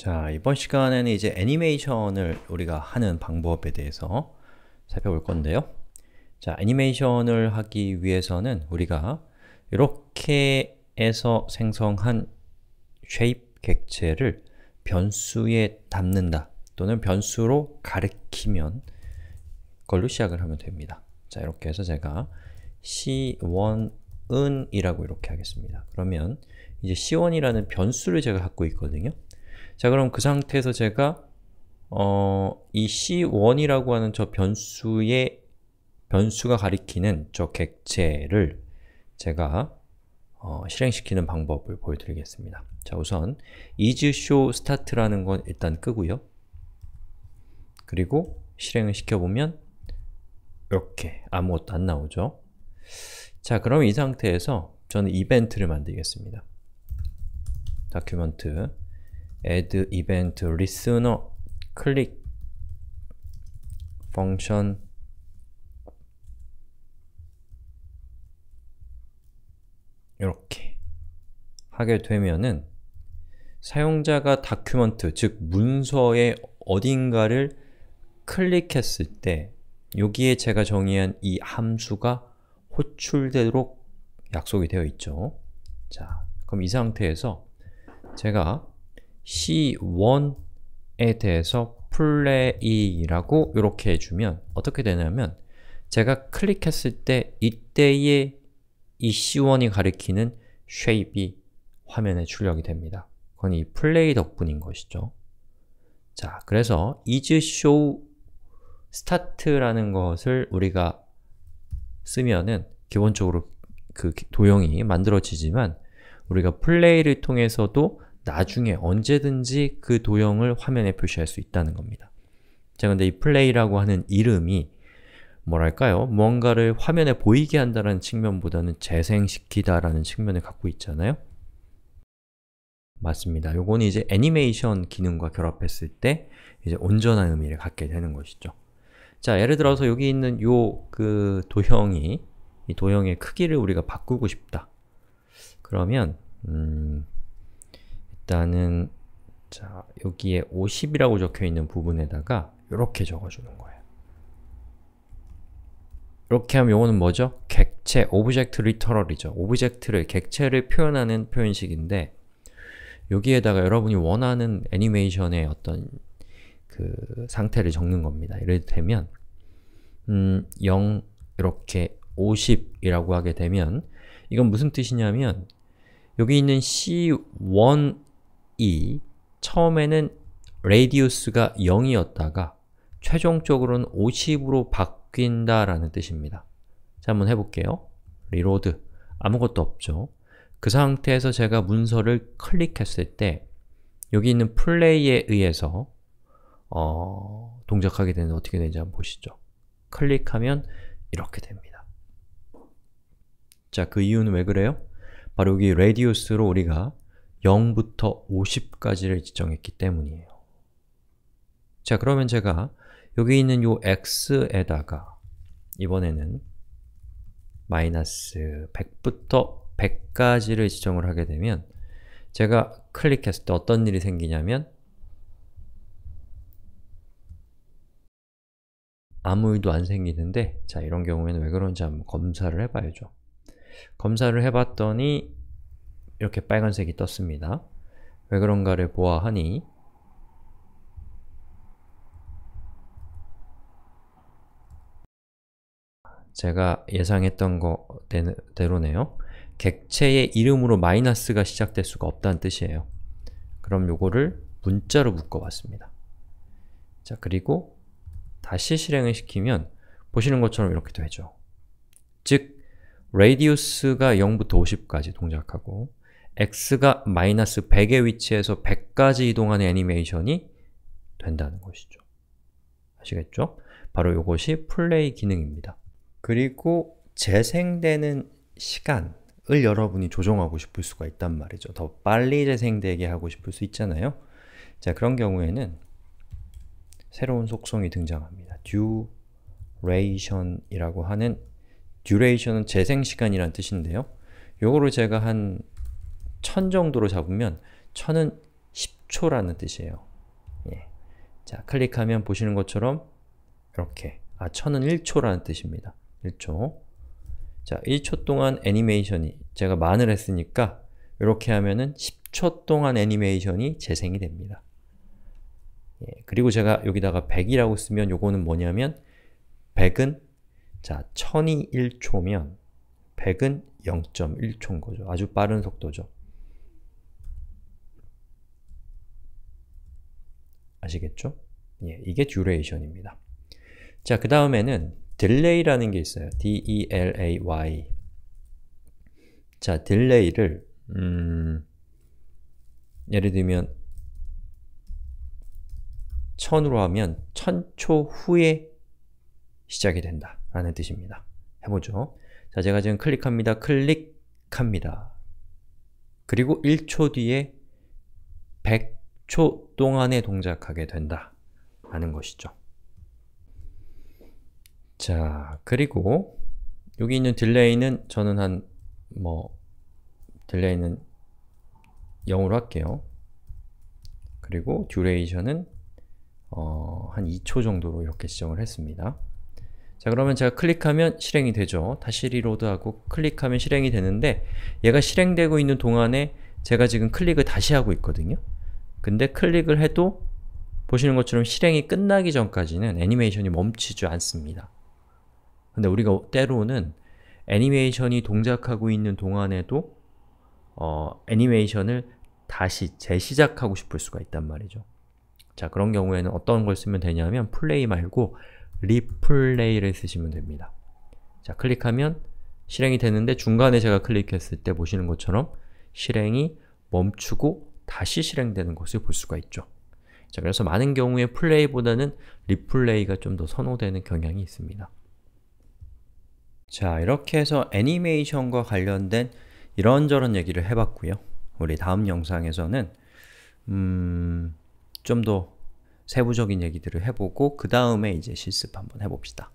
자, 이번 시간에는 이제 애니메이션을 우리가 하는 방법에 대해서 살펴볼 건데요. 자, 애니메이션을 하기 위해서는 우리가 이렇게 해서 생성한 shape 객체를 변수에 담는다 또는 변수로 가리키면 걸로 시작을 하면 됩니다. 자, 이렇게 해서 제가 c1은이라고 이렇게 하겠습니다. 그러면 이제 c1이라는 변수를 제가 갖고 있거든요. 자 그럼 그 상태에서 제가 어, 이 c1이라고 하는 저 변수의 변수가 가리키는 저 객체를 제가 어, 실행시키는 방법을 보여드리겠습니다. 자 우선 isShow start라는 건 일단 끄고요. 그리고 실행을 시켜보면 이렇게 아무것도 안 나오죠. 자 그럼 이 상태에서 저는 이벤트를 만들겠습니다. 다큐먼트 add event listener c l function 이렇게 하게 되면은 사용자가 다큐먼트, 즉 문서의 어딘가를 클릭했을 때 여기에 제가 정의한 이 함수가 호출되도록 약속이 되어 있죠. 자, 그럼 이 상태에서 제가 C1에 대해서 플레이라고 이렇게 해주면 어떻게 되냐면 제가 클릭했을 때 이때의 이 C1이 가리키는 shape이 화면에 출력이 됩니다. 그건 이 플레이 덕분인 것이죠. 자, 그래서 isShow start라는 것을 우리가 쓰면은 기본적으로 그 도형이 만들어지지만 우리가 플레이를 통해서도 나중에 언제든지 그 도형을 화면에 표시할 수 있다는 겁니다. 자, 근데 이 play라고 하는 이름이 뭐랄까요? 무언가를 화면에 보이게 한다는 측면보다는 재생시키다라는 측면을 갖고 있잖아요? 맞습니다. 요건 이제 애니메이션 기능과 결합했을 때 이제 온전한 의미를 갖게 되는 것이죠. 자, 예를 들어서 여기 있는 요 그 도형이 이 도형의 크기를 우리가 바꾸고 싶다. 그러면 음... 일단은 자 여기에 50이라고 적혀있는 부분에다가 이렇게 적어주는 거예요. 이렇게 하면 이거는 뭐죠? 객체, 오브젝트 리터럴이죠. 오브젝트를, 객체를 표현하는 표현식인데 여기에다가 여러분이 원하는 애니메이션의 어떤 그 상태를 적는 겁니다. 예를 들면 음, 0 이렇게 50이라고 하게 되면 이건 무슨 뜻이냐면 여기 있는 C1 이 처음에는 r a d i u s 가 0이었다가 최종적으로는 50으로 바뀐다라는 뜻입니다. 자, 한번 해볼게요. 리로드 아무것도 없죠. 그 상태에서 제가 문서를 클릭했을 때 여기 있는 플레이에 의해서 어, 동작하게 되는 어떻게 되는지 한번 보시죠. 클릭하면 이렇게 됩니다. 자, 그 이유는 왜 그래요? 바로 여기 레디우스로 우리가 0부터 50까지를 지정했기 때문이에요. 자, 그러면 제가 여기 있는 요 x에다가 이번에는 마이너스 100부터 100까지를 지정을 하게 되면 제가 클릭했을 때 어떤 일이 생기냐면 아무 일도 안 생기는데 자 이런 경우에는 왜 그런지 한번 검사를 해봐야죠. 검사를 해봤더니 이렇게 빨간색이 떴습니다. 왜 그런가를 보아하니 제가 예상했던 거대로네요. 객체의 이름으로 마이너스가 시작될 수가 없다는 뜻이에요. 그럼 요거를 문자로 묶어봤습니다. 자, 그리고 다시 실행을 시키면 보시는 것처럼 이렇게 되죠. 즉, r a d i u s 가 0부터 50까지 동작하고 x가 마이너스 100의 위치에서 100까지 이동하는 애니메이션이 된다는 것이죠. 아시겠죠? 바로 이것이 플레이 기능입니다. 그리고 재생되는 시간을 여러분이 조정하고 싶을 수가 있단 말이죠. 더 빨리 재생되게 하고 싶을 수 있잖아요. 자, 그런 경우에는 새로운 속성이 등장합니다. duration이라고 하는 duration은 재생시간이란 뜻인데요. 요거를 제가 한천 정도로 잡으면 천은 10초라는 뜻이에요. 예. 자, 클릭하면 보시는 것처럼 이렇게 아, 천은 1초라는 뜻입니다. 1초 자, 1초 동안 애니메이션이 제가 만을 했으니까 이렇게 하면은 10초 동안 애니메이션이 재생이 됩니다. 예, 그리고 제가 여기다가 100이라고 쓰면 요거는 뭐냐면 100은 자, 1000이 1초면 100은 0.1초인 거죠. 아주 빠른 속도죠. 아시겠죠? 예, 이게 듀레이션입니다. 자, 그 다음에는 딜레이라는 게 있어요. D-E-L-A-Y 자, 딜레이를 음, 예를 들면 1으로 하면 1초 후에 시작이 된다 라는 뜻입니다. 해보죠. 자, 제가 지금 클릭합니다. 클릭합니다. 그리고 1초 뒤에 1초 동안에 동작하게 된다 라는 것이죠. 자, 그리고 여기 있는 딜레이는 저는 한 뭐 딜레이는 0으로 할게요. 그리고 듀레이션은 어, 한 2초 정도로 이렇게 지정을 했습니다. 자 그러면 제가 클릭하면 실행이 되죠. 다시 리로드하고 클릭하면 실행이 되는데 얘가 실행되고 있는 동안에 제가 지금 클릭을 다시 하고 있거든요. 근데 클릭을 해도 보시는 것처럼 실행이 끝나기 전까지는 애니메이션이 멈추지 않습니다. 근데 우리가 때로는 애니메이션이 동작하고 있는 동안에도 어, 애니메이션을 다시 재시작하고 싶을 수가 있단 말이죠. 자, 그런 경우에는 어떤 걸 쓰면 되냐면 플레이 말고 리플레이를 쓰시면 됩니다. 자, 클릭하면 실행이 되는데 중간에 제가 클릭했을 때 보시는 것처럼 실행이 멈추고 다시 실행되는 것을 볼 수가 있죠. 자, 그래서 많은 경우에 플레이보다는 리플레이가 좀 더 선호되는 경향이 있습니다. 자, 이렇게 해서 애니메이션과 관련된 이런저런 얘기를 해봤고요. 우리 다음 영상에서는 음, 좀 더 세부적인 얘기들을 해보고 그 다음에 이제 실습 한번 해봅시다.